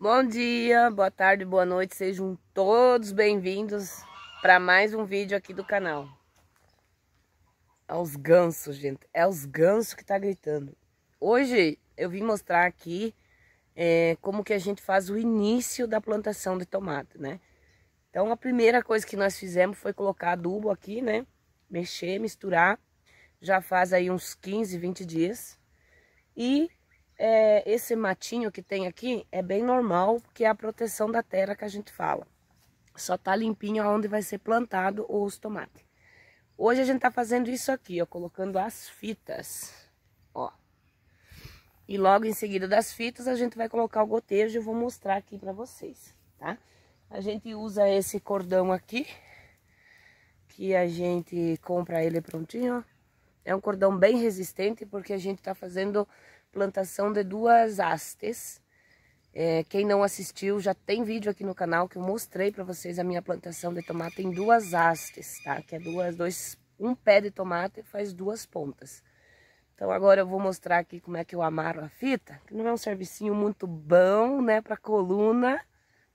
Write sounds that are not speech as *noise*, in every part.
Bom dia, boa tarde, boa noite, sejam todos bem-vindos para mais um vídeo aqui do canal. É os gansos, gente, é os gansos que tá gritando. Hoje eu vim mostrar aqui é, como que a gente faz o início da plantação de tomate, né? Então a primeira coisa que nós fizemos foi colocar adubo aqui, né? Mexer, misturar, já faz aí uns 15, 20 dias. E é, esse matinho que tem aqui é bem normal, que é a proteção da terra que a gente fala. Só tá limpinho aonde vai ser plantado os tomates. Hoje a gente tá fazendo isso aqui, ó, colocando as fitas, ó. E logo em seguida das fitas a gente vai colocar o gotejo e vou mostrar aqui pra vocês, tá? A gente usa esse cordão aqui, que a gente compra ele prontinho, ó. É um cordão bem resistente porque a gente tá fazendo plantação de duas hastes. É, quem não assistiu, já tem vídeo aqui no canal que eu mostrei para vocês a minha plantação de tomate em duas hastes, tá? Que é duas, dois, um pé de tomate faz duas pontas. Então agora eu vou mostrar aqui como é que eu amarro a fita, que não é um servicinho muito bom, né, para coluna,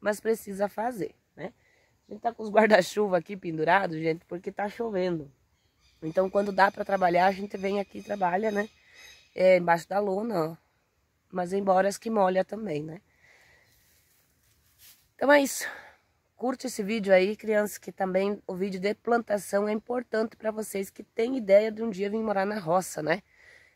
mas precisa fazer, né? A gente tá com os guarda-chuva aqui pendurado, gente, porque tá chovendo. Então quando dá para trabalhar, a gente vem aqui e trabalha, né? é, embaixo da lona, ó. Mas embora as que molha também, né? Então é isso. Curte esse vídeo aí, crianças, que também o vídeo de plantação é importante para vocês que têm ideia de um dia vir morar na roça, né?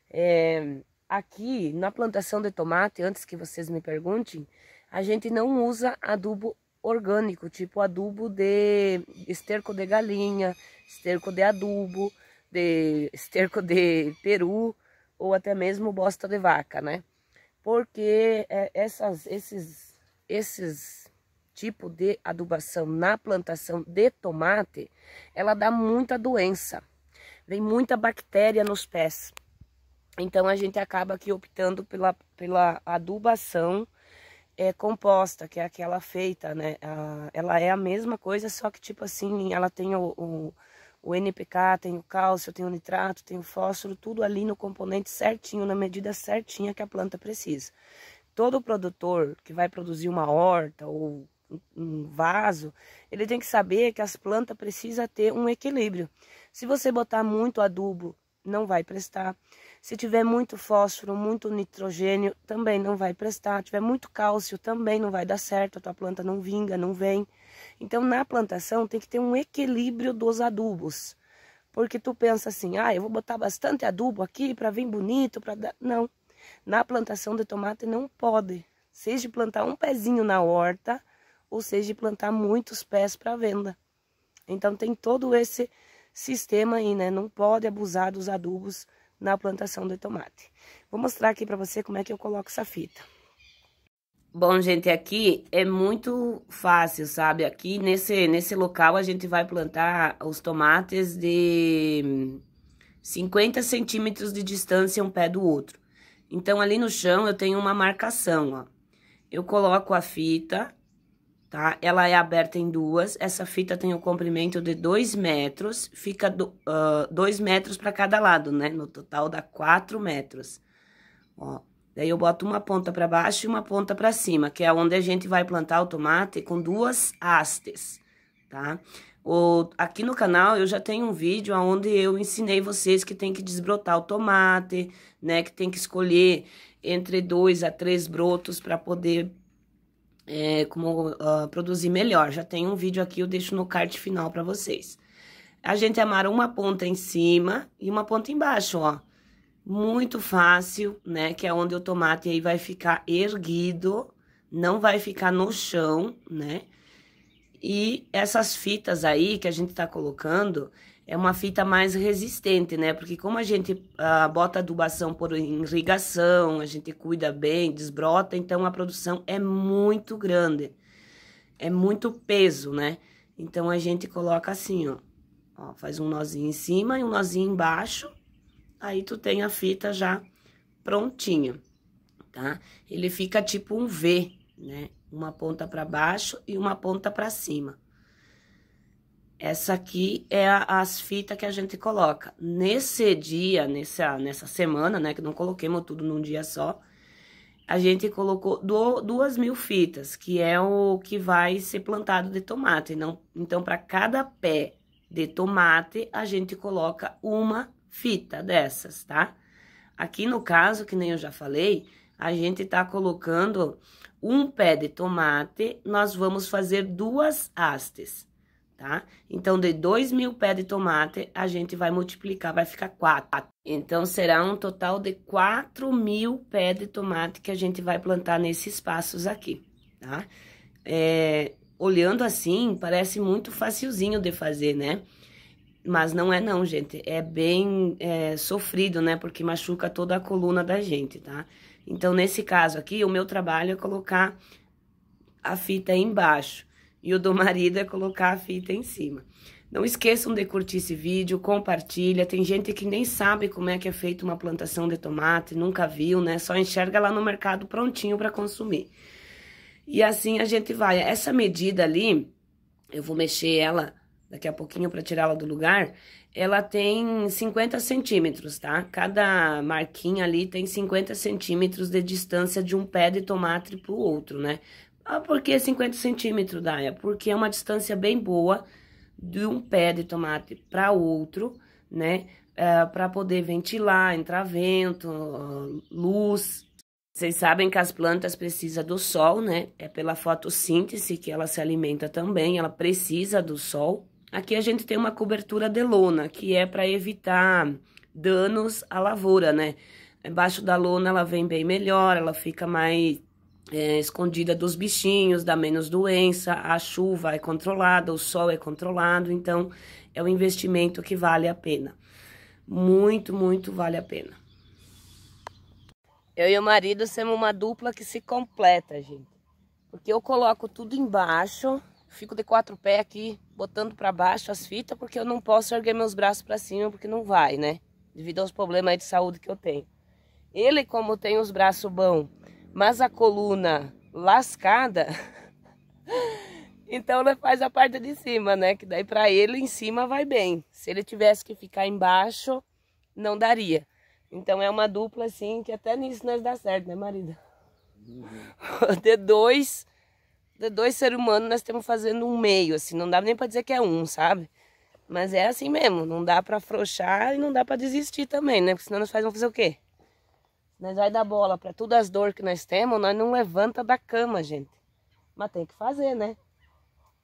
É, aqui, na plantação de tomate, antes que vocês me perguntem, a gente não usa adubo orgânico, tipo adubo de esterco de galinha, esterco de adubo, de esterco de peru, ou até mesmo bosta de vaca, né? Porque é, essas, esses, esses tipo de adubação na plantação de tomate, ela dá muita doença, vem muita bactéria nos pés. Então a gente acaba aqui optando pela, pela adubação é, composta, que é aquela feita, né? A, ah, ela é a mesma coisa, só que tipo assim, ela tem o, o o NPK, tem o cálcio, tem o nitrato, tem o fósforo, tudo ali no componente certinho, na medida certinha que a planta precisa. Todo produtor que vai produzir uma horta ou um vaso, ele tem que saber que as plantas precisam ter um equilíbrio. Se você botar muito adubo, não vai prestar. Se tiver muito fósforo, muito nitrogênio, também não vai prestar. Se tiver muito cálcio, também não vai dar certo. A tua planta não vinga, não vem. Então, na plantação, tem que ter um equilíbrio dos adubos. Porque tu pensa assim, ah, eu vou botar bastante adubo aqui para vir bonito, para dar... Não. Na plantação de tomate não pode. Seja plantar um pezinho na horta, ou seja plantar muitos pés para venda. Então, tem todo esse sistema aí, né? Não pode abusar dos adubos na plantação do tomate. Vou mostrar aqui para você como é que eu coloco essa fita. Bom, gente, aqui é muito fácil, sabe? Aqui nesse, nesse local a gente vai plantar os tomates de 50 centímetros de distância um pé do outro. Então, ali no chão eu tenho uma marcação, ó. Eu coloco a fita tá? Ela é aberta em duas, essa fita tem o um comprimento de 2 metros, fica 2 uh, metros para cada lado, né? No total dá 4 metros, ó. Daí eu boto uma ponta para baixo e uma ponta para cima, que é onde a gente vai plantar o tomate com duas hastes, tá? O, aqui no canal eu já tenho um vídeo onde eu ensinei vocês que tem que desbrotar o tomate, né? Que tem que escolher entre dois a três brotos para poder é, como uh, produzir melhor. Já tem um vídeo aqui, eu deixo no card final para vocês. A gente amarra uma ponta em cima e uma ponta embaixo, ó. Muito fácil, né? Que é onde o tomate aí vai ficar erguido, não vai ficar no chão, né? E essas fitas aí que a gente tá colocando, é uma fita mais resistente, né? Porque como a gente ah, bota adubação por irrigação, a gente cuida bem, desbrota, então a produção é muito grande. É muito peso, né? Então a gente coloca assim, ó. ó faz um nozinho em cima e um nozinho embaixo. Aí tu tem a fita já prontinha, tá? Ele fica tipo um V, né? Uma ponta para baixo e uma ponta para cima. Essa aqui é a, as fitas que a gente coloca. Nesse dia, nessa, nessa semana, né, que não coloquemos tudo num dia só, a gente colocou do, duas mil fitas, que é o que vai ser plantado de tomate. Não, então, para cada pé de tomate, a gente coloca uma fita dessas, tá? Aqui no caso, que nem eu já falei, a gente tá colocando um pé de tomate, nós vamos fazer duas hastes tá? Então, de 2 mil pés de tomate, a gente vai multiplicar, vai ficar 4. Então, será um total de 4 mil pés de tomate que a gente vai plantar nesses espaços aqui, tá? É, olhando assim, parece muito facilzinho de fazer, né? Mas não é não, gente. É bem é, sofrido, né? Porque machuca toda a coluna da gente, tá? Então, nesse caso aqui, o meu trabalho é colocar a fita embaixo e o do marido é colocar a fita em cima. Não esqueçam de curtir esse vídeo, compartilha. Tem gente que nem sabe como é que é feita uma plantação de tomate, nunca viu, né? Só enxerga lá no mercado prontinho para consumir. E assim a gente vai. Essa medida ali, eu vou mexer ela daqui a pouquinho para tirá-la do lugar. Ela tem 50 centímetros, tá? Cada marquinha ali tem 50 centímetros de distância de um pé de tomate pro outro, né? Ah, por que 50 centímetros, Daia? Porque é uma distância bem boa de um pé de tomate para outro, né? É, ah, para poder ventilar, entrar vento, luz. Vocês sabem que as plantas precisam do sol, né? É pela fotossíntese que ela se alimenta também, ela precisa do sol. Aqui a gente tem uma cobertura de lona, que é para evitar danos à lavoura, né? Embaixo da lona ela vem bem melhor, ela fica mais é, escondida dos bichinhos, dá menos doença, a chuva é controlada, o sol é controlado, então é um investimento que vale a pena. Muito, muito vale a pena. Eu e o marido somos uma dupla que se completa, gente. Porque eu coloco tudo embaixo, fico de quatro pés aqui, botando para baixo as fitas, porque eu não posso erguer meus braços para cima, porque não vai, né? Devido aos problemas de saúde que eu tenho. Ele, como tem os braços bons mas a coluna lascada, então ela faz a parte de cima, né? Que daí para ele em cima vai bem. Se ele tivesse que ficar embaixo, não daria. Então é uma dupla assim que até nisso nós dá certo, né, marido? Uhum. *laughs* De dois, de dois seres humanos nós estamos fazendo um meio, assim, não dá nem para dizer que é um, sabe? Mas é assim mesmo, não dá para afrouxar e não dá para desistir também, né? Porque senão nós fazemos fazer o quê? Nós vai dar bola para todas as dores que nós temos, nós não levanta da cama, gente. Mas tem que fazer, né?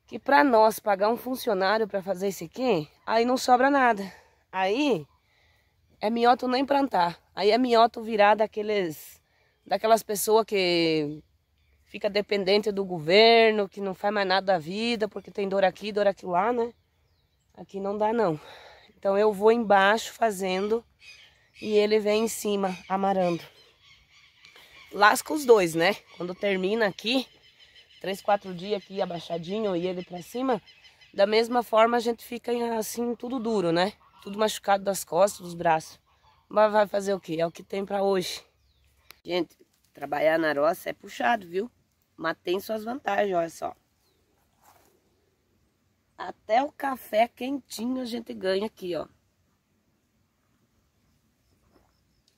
Que para nós pagar um funcionário para fazer isso aqui, aí não sobra nada. Aí é mioto nem plantar. Aí é mioto virar daqueles daquelas pessoas que fica dependente do governo, que não faz mais nada da vida, porque tem dor aqui, dor aqui lá, né? Aqui não dá não. Então eu vou embaixo fazendo e ele vem em cima, amarando. Lasca os dois, né? Quando termina aqui, três, quatro dias aqui abaixadinho e ele pra cima, da mesma forma a gente fica assim tudo duro, né? Tudo machucado das costas, dos braços. Mas vai fazer o que? É o que tem pra hoje. Gente, trabalhar na roça é puxado, viu? Mas tem suas vantagens, olha só. Até o café quentinho a gente ganha aqui, ó.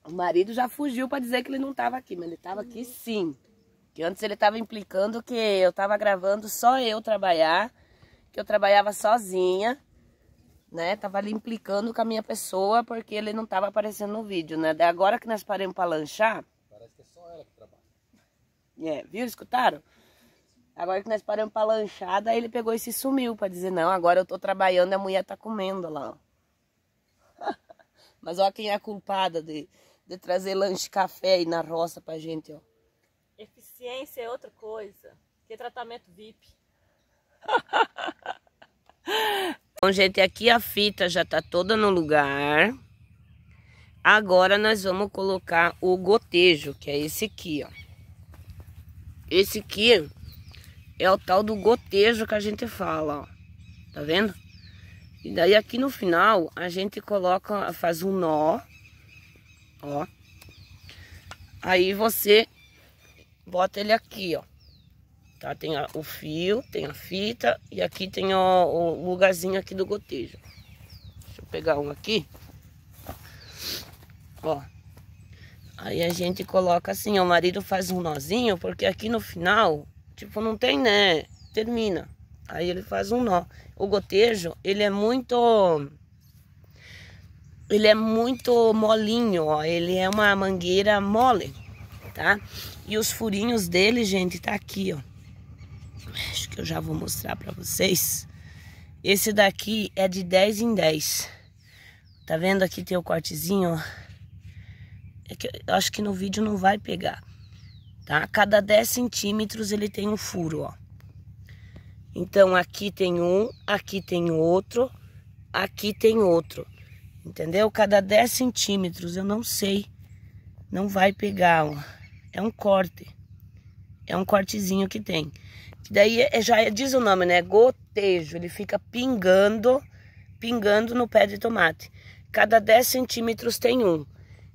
O marido já fugiu para dizer que ele não estava aqui, mas ele estava aqui sim. Que antes ele tava implicando que eu tava gravando só eu trabalhar, que eu trabalhava sozinha, né? Tava ali implicando com a minha pessoa porque ele não tava aparecendo no vídeo, né? Agora que nós paramos para lanchar, parece que é só ela que trabalha. É, viu? Escutaram? Agora que nós paramos pra lanchar, daí ele pegou e se sumiu para dizer, não, agora eu tô trabalhando e a mulher tá comendo lá, ó. *laughs* Mas olha quem é a culpada de, de trazer lanche café aí na roça pra gente, ó. Eficiência é outra coisa. Que tratamento VIP. Bom, *laughs* então, gente, aqui a fita já tá toda no lugar. Agora nós vamos colocar o gotejo, que é esse aqui, ó. Esse aqui é o tal do gotejo que a gente fala, ó. Tá vendo? E daí aqui no final a gente coloca, faz um nó ó. Aí você bota ele aqui, ó. Tá? Tem a, o fio, tem a fita e aqui tem o lugarzinho aqui do gotejo. Deixa eu pegar um aqui. Ó. Aí a gente coloca assim, ó, o marido faz um nozinho, porque aqui no final, tipo, não tem, né? Termina. Aí ele faz um nó. O gotejo, ele é muito ele é muito molinho, ó. Ele é uma mangueira mole, tá? E os furinhos dele, gente, tá aqui, ó. Acho que eu já vou mostrar pra vocês. Esse daqui é de 10 em 10. Tá vendo aqui tem o cortezinho, ó? É que eu acho que no vídeo não vai pegar, tá? Cada 10 centímetros ele tem um furo, ó. Então aqui tem um, aqui tem outro, aqui tem outro. Entendeu? Cada 10 centímetros, eu não sei. Não vai pegar. Ó. É um corte. É um cortezinho que tem. Daí é, já é, diz o nome, né? Gotejo. Ele fica pingando, pingando no pé de tomate. Cada 10 centímetros tem um.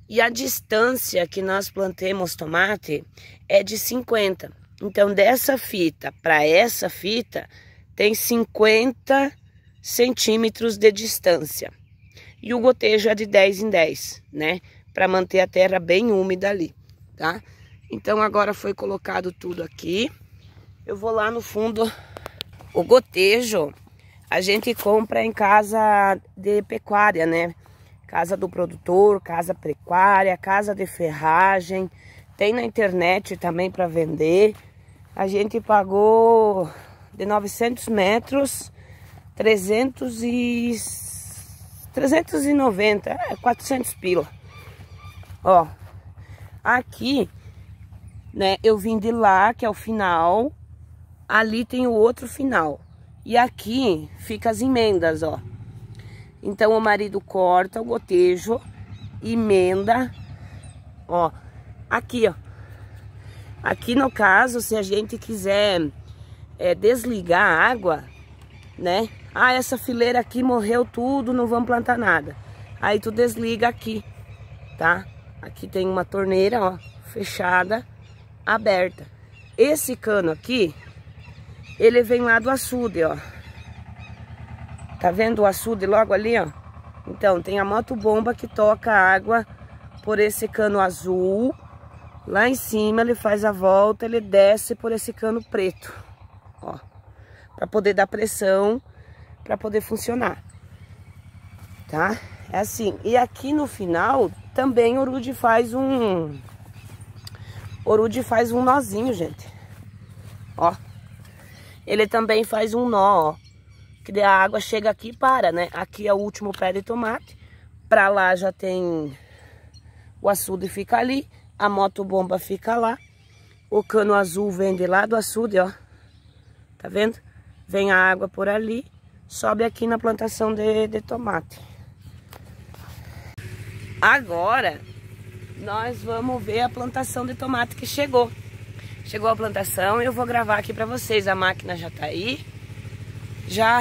E a distância que nós plantemos tomate é de 50. Então, dessa fita para essa fita, tem 50 centímetros de distância e o gotejo é de 10 em 10, né? Para manter a terra bem úmida ali, tá? Então agora foi colocado tudo aqui. Eu vou lá no fundo. O gotejo a gente compra em casa de pecuária, né? Casa do produtor, casa pecuária, casa de ferragem. Tem na internet também para vender. A gente pagou de 900 metros 300 e 390, é 400 pila. Ó, aqui, né, eu vim de lá, que é o final, ali tem o outro final. E aqui fica as emendas, ó. Então, o marido corta o gotejo, emenda, ó, aqui, ó. Aqui, no caso, se a gente quiser é, desligar a água, né, ah, essa fileira aqui morreu tudo, não vamos plantar nada. Aí tu desliga aqui, tá? Aqui tem uma torneira, ó, fechada, aberta. Esse cano aqui, ele vem lá do açude, ó. Tá vendo o açude logo ali, ó? Então, tem a moto bomba que toca água por esse cano azul. Lá em cima ele faz a volta, ele desce por esse cano preto, ó. Pra poder dar pressão para poder funcionar, tá? É assim, e aqui no final também Orude faz um... Orude faz um nozinho, gente. Ó. Ele também faz um nó, ó. Que a água chega aqui e para, né? Aqui é o último pé de tomate. Pra lá já tem... O açude fica ali. A motobomba fica lá. O cano azul vem de lá do açude, ó. Tá vendo? Vem a água por ali sobe aqui na plantação de, de tomate. Agora, nós vamos ver a plantação de tomate que chegou. Chegou a plantação e eu vou gravar aqui pra vocês. A máquina já tá aí. Já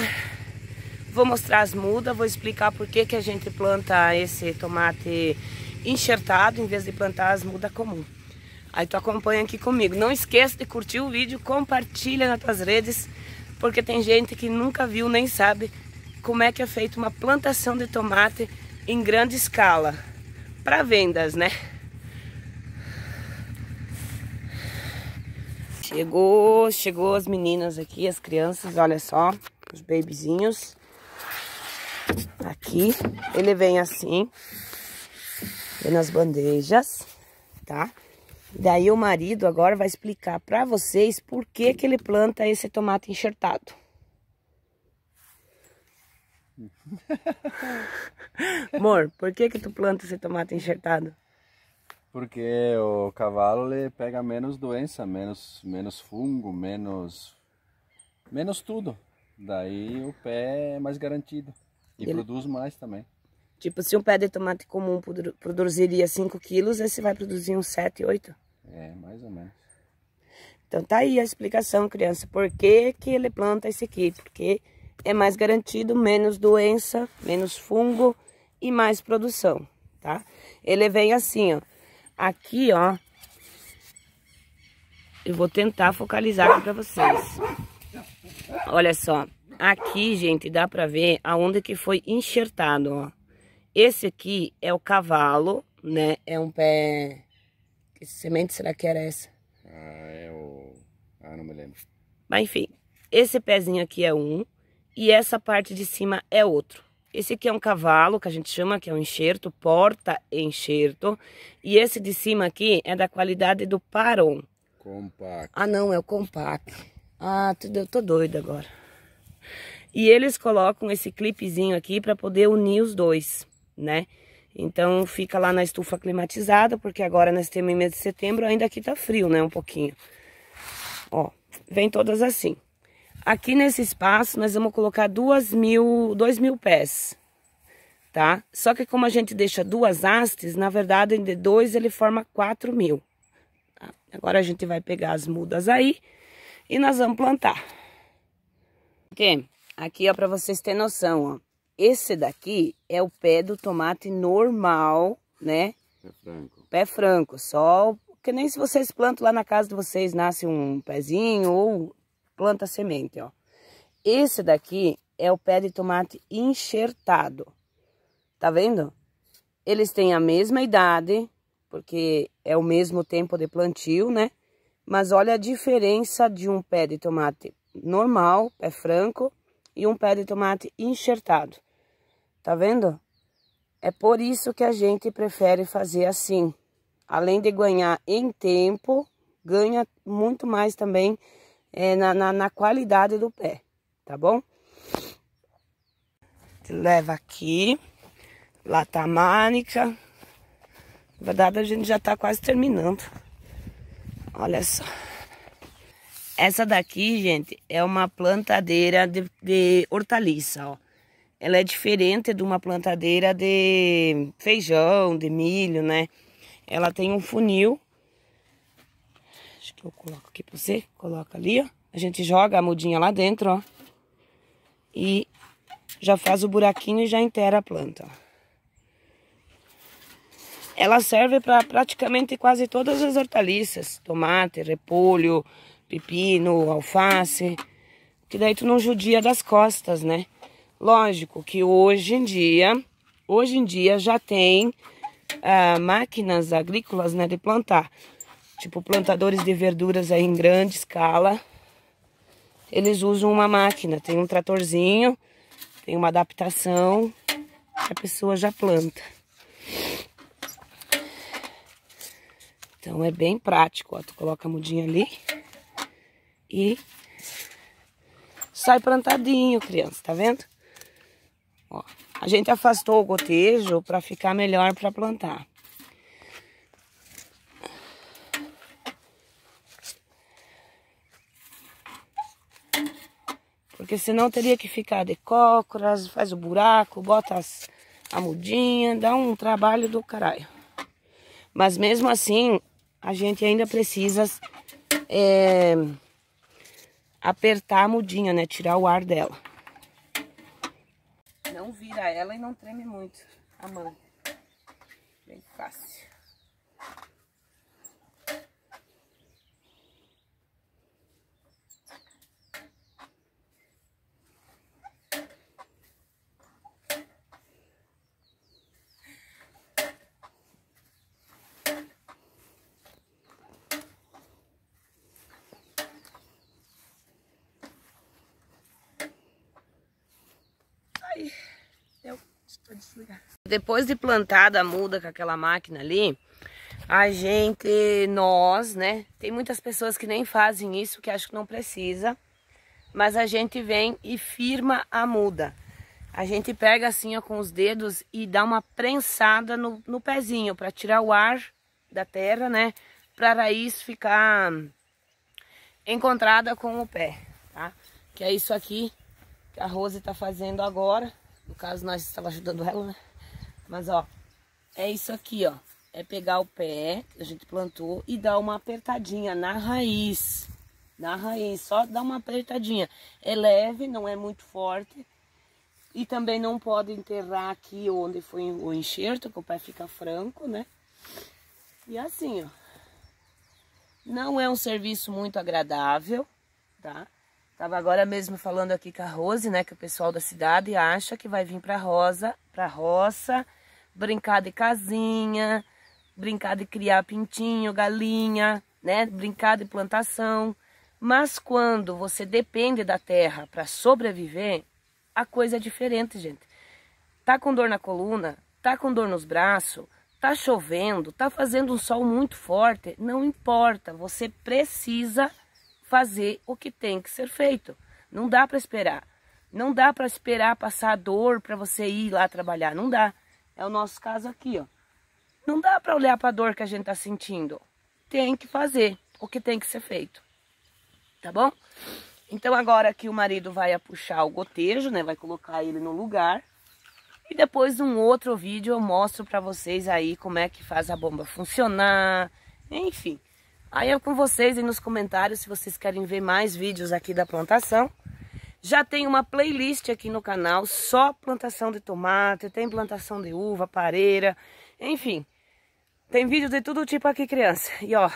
vou mostrar as mudas, vou explicar por que, que a gente planta esse tomate enxertado em vez de plantar as mudas comum. Aí tu acompanha aqui comigo. Não esqueça de curtir o vídeo, compartilha nas tuas redes, porque tem gente que nunca viu nem sabe como é que é feita uma plantação de tomate em grande escala para vendas, né? Chegou, chegou as meninas aqui, as crianças, olha só, os babyzinhos. Aqui, ele vem assim, vem nas bandejas, tá? Daí o marido agora vai explicar para vocês por que, que ele planta esse tomate enxertado. *laughs* Amor, por que que tu planta esse tomate enxertado? Porque o cavalo ele pega menos doença, menos, menos fungo, menos, menos tudo. Daí o pé é mais garantido e ele... produz mais também. Tipo, se um pé de tomate comum produziria 5 quilos, esse vai produzir uns 7, 8. É, mais ou menos. Então tá aí a explicação, criança. Por que, que ele planta esse aqui? Porque é mais garantido, menos doença, menos fungo e mais produção, tá? Ele vem assim, ó. Aqui, ó. Eu vou tentar focalizar aqui pra vocês. Olha só. Aqui, gente, dá pra ver aonde que foi enxertado, ó. Esse aqui é o cavalo, né? É um pé... Que semente será que era essa? Ah, é o... Ah, não me lembro. Mas enfim, esse pezinho aqui é um e essa parte de cima é outro. Esse aqui é um cavalo, que a gente chama que é um enxerto, porta-enxerto. E esse de cima aqui é da qualidade do Paron. Compacto. Ah, não, é o compacto. Ah, tudo, eu tô doida agora. E eles colocam esse clipezinho aqui para poder unir os dois né? Então fica lá na estufa climatizada, porque agora nós temos mês de setembro, ainda aqui tá frio, né, um pouquinho. Ó, vem todas assim. Aqui nesse espaço nós vamos colocar duas mil, dois mil pés, tá? Só que como a gente deixa duas hastes, na verdade em D2 ele forma quatro mil. Tá? Agora a gente vai pegar as mudas aí e nós vamos plantar. Ok? Aqui ó, para vocês terem noção, ó. Esse daqui é o pé do tomate normal, né? Pé franco. Pé franco, só que nem se vocês plantam lá na casa de vocês nasce um pezinho ou planta semente, ó. Esse daqui é o pé de tomate enxertado. Tá vendo? Eles têm a mesma idade, porque é o mesmo tempo de plantio, né? Mas olha a diferença de um pé de tomate normal, pé franco, e um pé de tomate enxertado. Tá vendo? É por isso que a gente prefere fazer assim. Além de ganhar em tempo, ganha muito mais também é, na, na, na qualidade do pé, tá bom? Leva aqui, lá tá a mânica. Na verdade, a gente já tá quase terminando. Olha só. Essa daqui, gente, é uma plantadeira de, de hortaliça, ó ela é diferente de uma plantadeira de feijão, de milho, né? Ela tem um funil. Acho que eu coloco aqui pra você. Coloca ali, ó. A gente joga a mudinha lá dentro, ó. E já faz o buraquinho e já entera a planta, ó ela serve para praticamente quase todas as hortaliças, tomate, repolho, pepino, alface, que daí tu não judia das costas, né? Lógico que hoje em dia, hoje em dia já tem ah, máquinas agrícolas né, de plantar. Tipo plantadores de verduras aí em grande escala. Eles usam uma máquina, tem um tratorzinho, tem uma adaptação, a pessoa já planta. Então é bem prático, ó, tu coloca a mudinha ali e sai plantadinho, criança, tá vendo? Ó, a gente afastou o gotejo para ficar melhor para plantar. Porque senão teria que ficar de cócoras, faz o buraco, bota as, a mudinha, dá um trabalho do caralho. Mas mesmo assim, a gente ainda precisa é, apertar a mudinha, né? Tirar o ar dela vira ela e não treme muito a mão Bem fácil. depois de plantada a muda com aquela máquina ali, a gente, nós, né? Tem muitas pessoas que nem fazem isso, que acham que não precisa. Mas a gente vem e firma a muda. A gente pega assim ó, com os dedos e dá uma prensada no, no pezinho para tirar o ar da terra, né? Para a raiz ficar encontrada com o pé, tá? Que é isso aqui que a Rose está fazendo agora. No caso, nós estava ajudando ela, né? Mas, ó, é isso aqui, ó. É pegar o pé que a gente plantou e dar uma apertadinha na raiz. Na raiz, só dá uma apertadinha. É leve, não é muito forte. E também não pode enterrar aqui onde foi o enxerto, que o pé fica franco, né? E assim, ó. Não é um serviço muito agradável, tá? Tava agora mesmo falando aqui com a Rose, né? Que o pessoal da cidade acha que vai vir pra Rosa, pra roça brincar de casinha, brincar de criar pintinho, galinha, né? Brincar de plantação. Mas quando você depende da terra para sobreviver, a coisa é diferente, gente. Tá com dor na coluna, tá com dor nos braços, tá chovendo, tá fazendo um sol muito forte, não importa, você precisa fazer o que tem que ser feito. Não dá para esperar. Não dá para esperar passar dor para você ir lá trabalhar, não dá. É o nosso caso aqui, ó. Não dá para olhar para a dor que a gente tá sentindo. Tem que fazer o que tem que ser feito. Tá bom? Então agora que o marido vai puxar o gotejo, né? Vai colocar ele no lugar. E depois um outro vídeo eu mostro para vocês aí como é que faz a bomba funcionar, enfim. Aí é com vocês aí nos comentários se vocês querem ver mais vídeos aqui da plantação. Já tem uma playlist aqui no canal, só plantação de tomate, tem plantação de uva, pareira, enfim. Tem vídeo de todo tipo aqui, criança. E ó,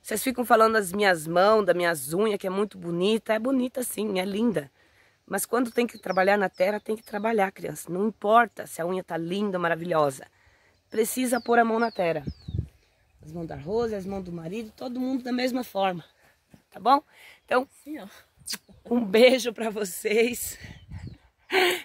vocês ficam falando das minhas mãos, das minhas unhas, que é muito bonita. É bonita sim, é linda. Mas quando tem que trabalhar na terra, tem que trabalhar, criança. Não importa se a unha tá linda, maravilhosa. Precisa pôr a mão na terra. As mãos da Rosa, as mãos do marido, todo mundo da mesma forma. Tá bom? Então, Sim, ó. Um beijo para vocês.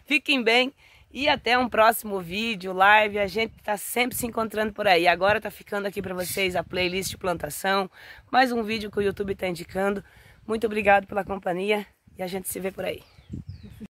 Fiquem bem e até um próximo vídeo, live. A gente tá sempre se encontrando por aí. Agora tá ficando aqui para vocês a playlist de plantação, mais um vídeo que o YouTube tá indicando. Muito obrigado pela companhia e a gente se vê por aí.